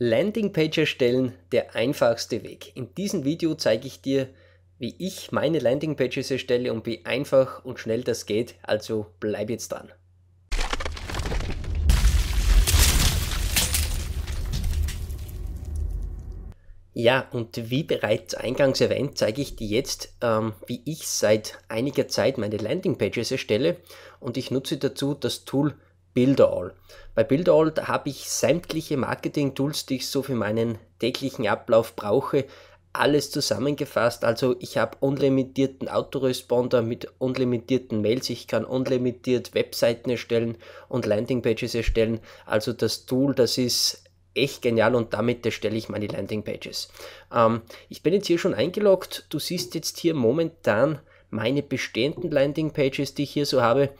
Landingpage erstellen, der einfachste Weg. In diesem Video zeige ich dir, wie ich meine Landingpages erstelle und wie einfach und schnell das geht, also bleib jetzt dran. Ja, und wie bereits eingangs erwähnt, zeige ich dir jetzt, ähm, wie ich seit einiger Zeit meine Landingpages erstelle und ich nutze dazu das Tool Builderall. Bei Builderall habe ich sämtliche Marketing-Tools, die ich so für meinen täglichen Ablauf brauche, alles zusammengefasst. Also ich habe unlimitierten Autoresponder mit unlimitierten Mails, ich kann unlimitiert Webseiten erstellen und Landingpages erstellen. Also das Tool, das ist echt genial und damit erstelle ich meine Landingpages. Ähm, ich bin jetzt hier schon eingeloggt. Du siehst jetzt hier momentan meine bestehenden Landingpages, die ich hier so habe.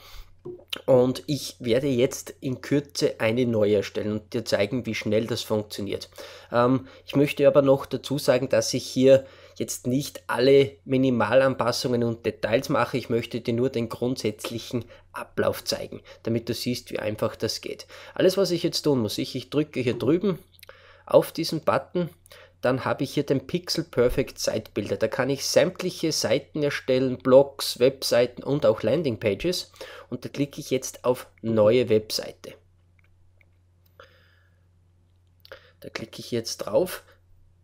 Und ich werde jetzt in Kürze eine neue erstellen und dir zeigen, wie schnell das funktioniert. Ähm, ich möchte aber noch dazu sagen, dass ich hier jetzt nicht alle Minimalanpassungen und Details mache. Ich möchte dir nur den grundsätzlichen Ablauf zeigen, damit du siehst, wie einfach das geht. Alles, was ich jetzt tun muss, ich, ich drücke hier drüben auf diesen Button dann habe ich hier den Pixel Perfect Sitebuilder. Da kann ich sämtliche Seiten erstellen, Blogs, Webseiten und auch Landing Pages. Und da klicke ich jetzt auf Neue Webseite. Da klicke ich jetzt drauf.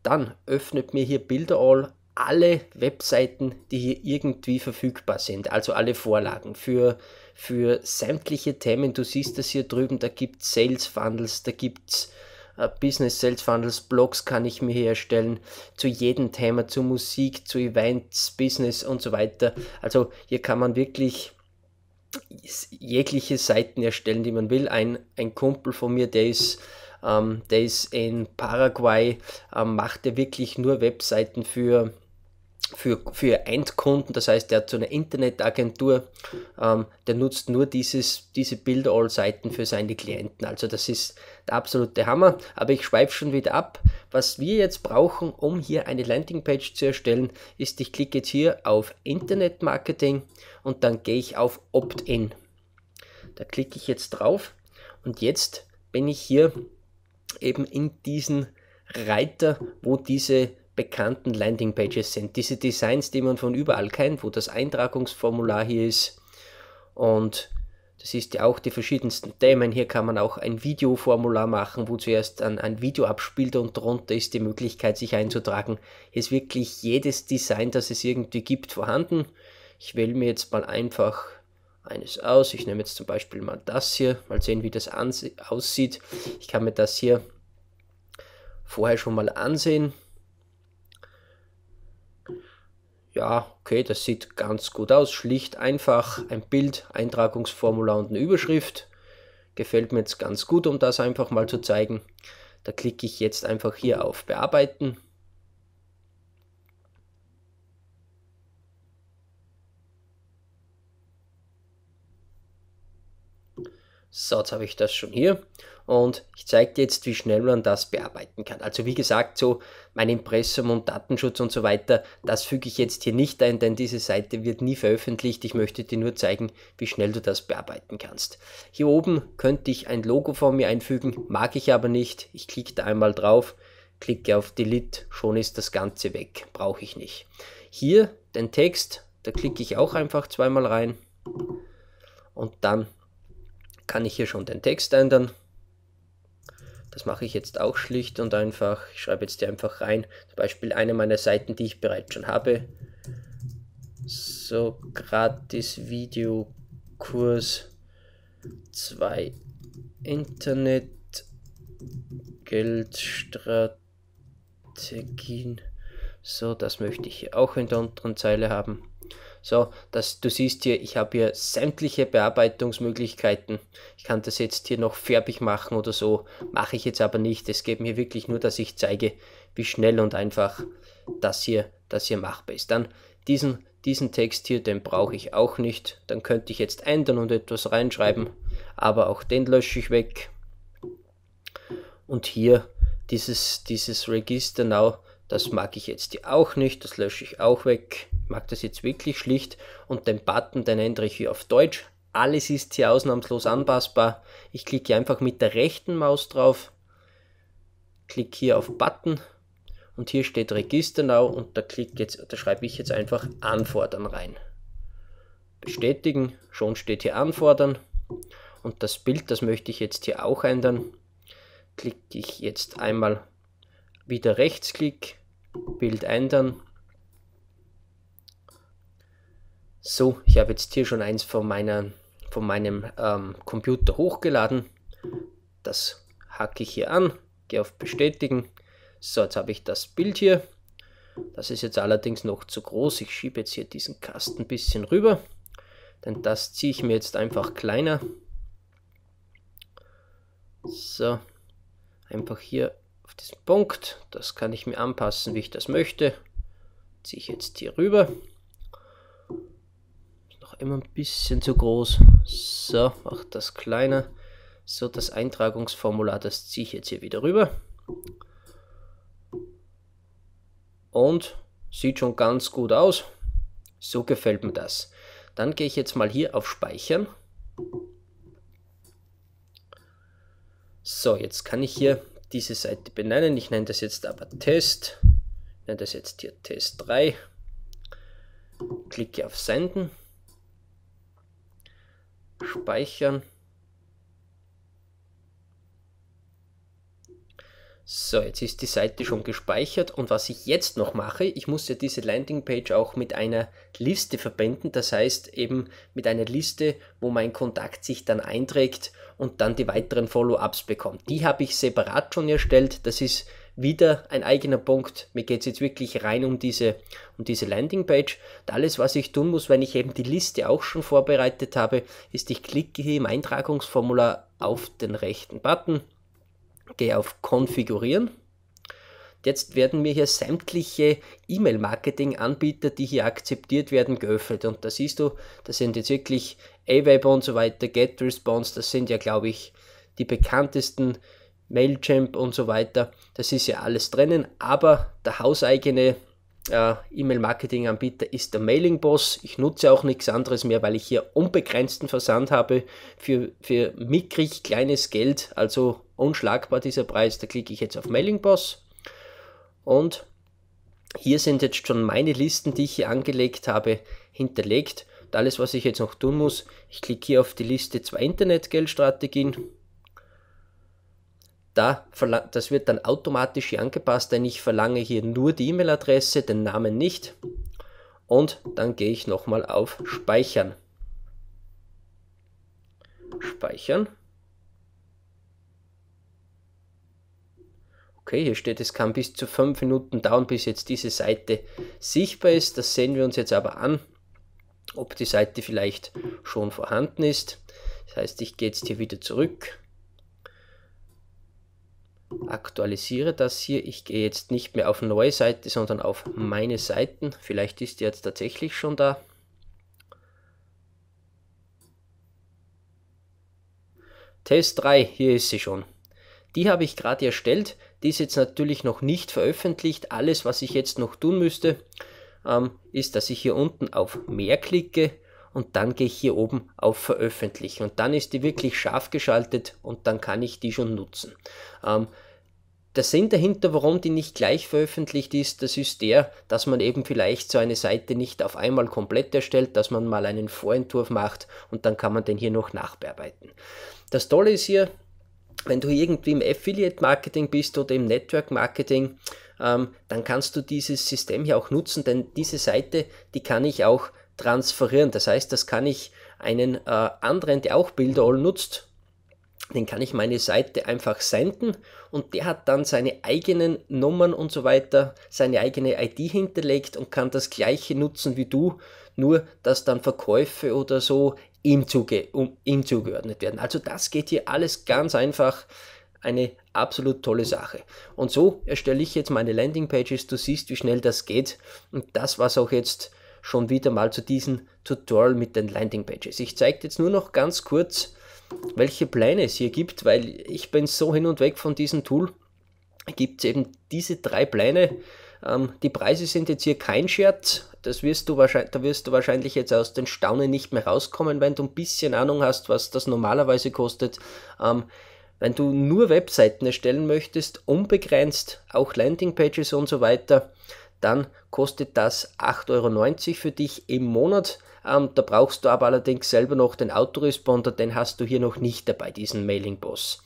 Dann öffnet mir hier Builder All alle Webseiten, die hier irgendwie verfügbar sind, also alle Vorlagen für, für sämtliche Themen. Du siehst das hier drüben, da gibt es Sales Funnels, da gibt es äh, Business Sales Funnels, Blogs kann ich mir herstellen, zu jedem Thema, zu Musik, zu Events, Business und so weiter. Also hier kann man wirklich jegliche Seiten erstellen, die man will. Ein, ein Kumpel von mir, der ist, ähm, der ist in Paraguay, ähm, macht er wirklich nur Webseiten für, für, für Endkunden. Das heißt, er hat so eine Internetagentur, ähm, der nutzt nur dieses, diese Build-All-Seiten für seine Klienten. Also das ist der absolute Hammer. Aber ich schweife schon wieder ab. Was wir jetzt brauchen, um hier eine Landingpage zu erstellen, ist, ich klicke jetzt hier auf Internet Marketing und dann gehe ich auf Opt-in. Da klicke ich jetzt drauf und jetzt bin ich hier eben in diesen Reiter, wo diese bekannten Landingpages sind. Diese Designs, die man von überall kennt, wo das Eintragungsformular hier ist. Und das ist ja auch die verschiedensten Themen. Hier kann man auch ein Videoformular machen, wo zuerst ein, ein Video abspielt und darunter ist die Möglichkeit, sich einzutragen. Hier ist wirklich jedes Design, das es irgendwie gibt, vorhanden. Ich wähle mir jetzt mal einfach eines aus. Ich nehme jetzt zum Beispiel mal das hier. Mal sehen, wie das aussieht. Ich kann mir das hier vorher schon mal ansehen. ja, okay, das sieht ganz gut aus. Schlicht, einfach, ein Bild, Eintragungsformular und eine Überschrift. Gefällt mir jetzt ganz gut, um das einfach mal zu zeigen. Da klicke ich jetzt einfach hier auf Bearbeiten. So, jetzt habe ich das schon hier und ich zeige dir jetzt, wie schnell man das bearbeiten kann. Also wie gesagt, so mein Impressum und Datenschutz und so weiter, das füge ich jetzt hier nicht ein, denn diese Seite wird nie veröffentlicht. Ich möchte dir nur zeigen, wie schnell du das bearbeiten kannst. Hier oben könnte ich ein Logo von mir einfügen, mag ich aber nicht. Ich klicke da einmal drauf, klicke auf Delete, schon ist das Ganze weg, brauche ich nicht. Hier den Text, da klicke ich auch einfach zweimal rein und dann kann ich hier schon den Text ändern. Das mache ich jetzt auch schlicht und einfach. Ich schreibe jetzt hier einfach rein, zum Beispiel eine meiner Seiten, die ich bereits schon habe. So, gratis Videokurs 2 Internet Geldstrategien. So, das möchte ich hier auch in der unteren Zeile haben. So, dass du siehst hier, ich habe hier sämtliche Bearbeitungsmöglichkeiten. Ich kann das jetzt hier noch färbig machen oder so, mache ich jetzt aber nicht. Es geht mir wirklich nur, dass ich zeige, wie schnell und einfach das hier, das hier machbar ist. Dann diesen, diesen Text hier, den brauche ich auch nicht. Dann könnte ich jetzt ändern und etwas reinschreiben, aber auch den lösche ich weg. Und hier dieses, dieses Register Now, das mag ich jetzt hier auch nicht, das lösche ich auch weg mag das jetzt wirklich schlicht und den Button, den ändere ich hier auf Deutsch. Alles ist hier ausnahmslos anpassbar. Ich klicke einfach mit der rechten Maus drauf, klicke hier auf Button und hier steht Register now und da, jetzt, da schreibe ich jetzt einfach Anfordern rein. Bestätigen, schon steht hier Anfordern und das Bild, das möchte ich jetzt hier auch ändern. Klicke ich jetzt einmal wieder Rechtsklick, Bild ändern So, ich habe jetzt hier schon eins von, meiner, von meinem ähm, Computer hochgeladen. Das hacke ich hier an, gehe auf Bestätigen. So, jetzt habe ich das Bild hier. Das ist jetzt allerdings noch zu groß. Ich schiebe jetzt hier diesen Kasten ein bisschen rüber. Denn das ziehe ich mir jetzt einfach kleiner. So, einfach hier auf diesen Punkt. Das kann ich mir anpassen, wie ich das möchte. Ziehe ich jetzt hier rüber immer ein bisschen zu groß. So, mach das kleiner. So, das Eintragungsformular, das ziehe ich jetzt hier wieder rüber. Und sieht schon ganz gut aus. So gefällt mir das. Dann gehe ich jetzt mal hier auf Speichern. So, jetzt kann ich hier diese Seite benennen. Ich nenne das jetzt aber Test. Ich nenne das jetzt hier Test 3. Klicke auf Senden speichern. So, jetzt ist die Seite schon gespeichert und was ich jetzt noch mache, ich muss ja diese Landingpage auch mit einer Liste verbinden, das heißt eben mit einer Liste, wo mein Kontakt sich dann einträgt und dann die weiteren Follow-ups bekommt. Die habe ich separat schon erstellt, das ist wieder ein eigener Punkt. Mir geht es jetzt wirklich rein um diese, um diese Landingpage. Und alles, was ich tun muss, wenn ich eben die Liste auch schon vorbereitet habe, ist, ich klicke hier im Eintragungsformular auf den rechten Button, gehe auf Konfigurieren. Jetzt werden mir hier sämtliche E-Mail-Marketing-Anbieter, die hier akzeptiert werden, geöffnet. Und da siehst du, das sind jetzt wirklich Aweber und so weiter, GetResponse, das sind ja, glaube ich, die bekanntesten Mailchimp und so weiter. Das ist ja alles drinnen, aber der hauseigene äh, E-Mail-Marketing-Anbieter ist der Mailing Boss. Ich nutze auch nichts anderes mehr, weil ich hier unbegrenzten Versand habe für, für mickrig kleines Geld, also unschlagbar dieser Preis. Da klicke ich jetzt auf Mailing Boss und hier sind jetzt schon meine Listen, die ich hier angelegt habe, hinterlegt. Und alles, was ich jetzt noch tun muss, ich klicke hier auf die Liste zwei Internetgeldstrategien da das wird dann automatisch hier angepasst, denn ich verlange hier nur die E-Mail-Adresse, den Namen nicht. Und dann gehe ich nochmal auf Speichern. Speichern. Okay, hier steht, es kann bis zu fünf Minuten dauern, bis jetzt diese Seite sichtbar ist. Das sehen wir uns jetzt aber an, ob die Seite vielleicht schon vorhanden ist. Das heißt, ich gehe jetzt hier wieder zurück aktualisiere das hier. Ich gehe jetzt nicht mehr auf neue Seite, sondern auf meine Seiten. Vielleicht ist die jetzt tatsächlich schon da. Test 3, hier ist sie schon. Die habe ich gerade erstellt. Die ist jetzt natürlich noch nicht veröffentlicht. Alles, was ich jetzt noch tun müsste, ähm, ist, dass ich hier unten auf Mehr klicke, und dann gehe ich hier oben auf Veröffentlichen und dann ist die wirklich scharf geschaltet und dann kann ich die schon nutzen. Ähm, der Sinn dahinter, warum die nicht gleich veröffentlicht ist, das ist der, dass man eben vielleicht so eine Seite nicht auf einmal komplett erstellt, dass man mal einen Vorentwurf macht und dann kann man den hier noch nachbearbeiten. Das Tolle ist hier, wenn du irgendwie im Affiliate Marketing bist oder im Network Marketing, ähm, dann kannst du dieses System hier auch nutzen, denn diese Seite, die kann ich auch transferieren. Das heißt, das kann ich einen äh, anderen, der auch Builderall nutzt, den kann ich meine Seite einfach senden und der hat dann seine eigenen Nummern und so weiter, seine eigene ID hinterlegt und kann das gleiche nutzen wie du, nur dass dann Verkäufe oder so ihm, zuge um, ihm zugeordnet werden. Also das geht hier alles ganz einfach. Eine absolut tolle Sache. Und so erstelle ich jetzt meine Landingpages. Du siehst, wie schnell das geht. Und das was auch jetzt schon wieder mal zu diesem Tutorial mit den Landing Pages. Ich zeige jetzt nur noch ganz kurz, welche Pläne es hier gibt, weil ich bin so hin und weg von diesem Tool. Gibt es eben diese drei Pläne. Ähm, die Preise sind jetzt hier kein Scherz. Das wirst du wahrscheinlich, da wirst du wahrscheinlich jetzt aus den Staunen nicht mehr rauskommen, wenn du ein bisschen Ahnung hast, was das normalerweise kostet. Ähm, wenn du nur Webseiten erstellen möchtest, unbegrenzt, auch Landingpages und so weiter, dann kostet das 8,90 Euro für dich im Monat. Ähm, da brauchst du aber allerdings selber noch den Autoresponder, den hast du hier noch nicht dabei, diesen Mailing Boss.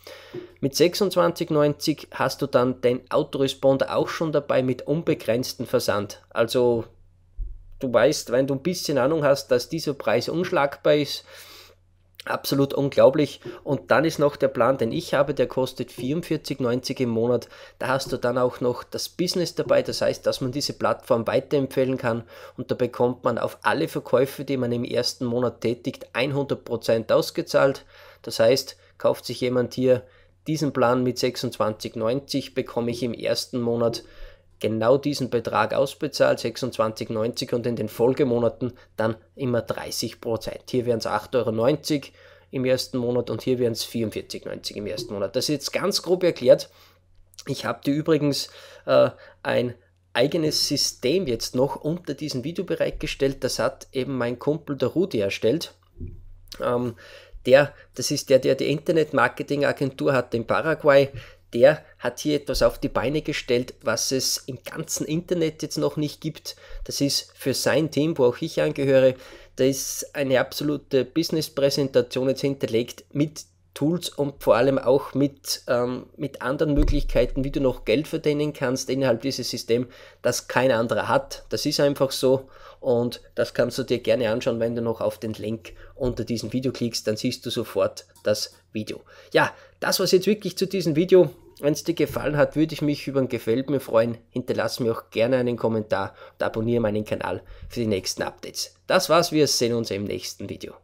Mit 26,90 hast du dann den Autoresponder auch schon dabei mit unbegrenzten Versand. Also du weißt, wenn du ein bisschen Ahnung hast, dass dieser Preis unschlagbar ist, Absolut unglaublich. Und dann ist noch der Plan, den ich habe, der kostet 44,90 im Monat. Da hast du dann auch noch das Business dabei, das heißt, dass man diese Plattform weiterempfehlen kann und da bekommt man auf alle Verkäufe, die man im ersten Monat tätigt, 100% ausgezahlt. Das heißt, kauft sich jemand hier diesen Plan mit 26,90, bekomme ich im ersten Monat genau diesen Betrag ausbezahlt, 26,90 und in den Folgemonaten dann immer 30 Prozent. Hier wären es 8,90 Euro im ersten Monat und hier wären es 44,90 Euro im ersten Monat. Das ist jetzt ganz grob erklärt. Ich habe dir übrigens äh, ein eigenes System jetzt noch unter diesem Video bereitgestellt. Das hat eben mein Kumpel der Rudi erstellt. Ähm, der, das ist der, der die Internet-Marketing-Agentur hat in Paraguay der hat hier etwas auf die Beine gestellt, was es im ganzen Internet jetzt noch nicht gibt. Das ist für sein Team, wo auch ich angehöre, da ist eine absolute Business-Präsentation jetzt hinterlegt mit Tools und vor allem auch mit, ähm, mit anderen Möglichkeiten, wie du noch Geld verdienen kannst innerhalb dieses Systems, das kein anderer hat. Das ist einfach so und das kannst du dir gerne anschauen, wenn du noch auf den Link unter diesem Video klickst, dann siehst du sofort das Video. Ja, das war es jetzt wirklich zu diesem Video. Wenn es dir gefallen hat, würde ich mich über ein Gefällt mir freuen. Hinterlass mir auch gerne einen Kommentar und abonniere meinen Kanal für die nächsten Updates. Das war's, wir sehen uns im nächsten Video.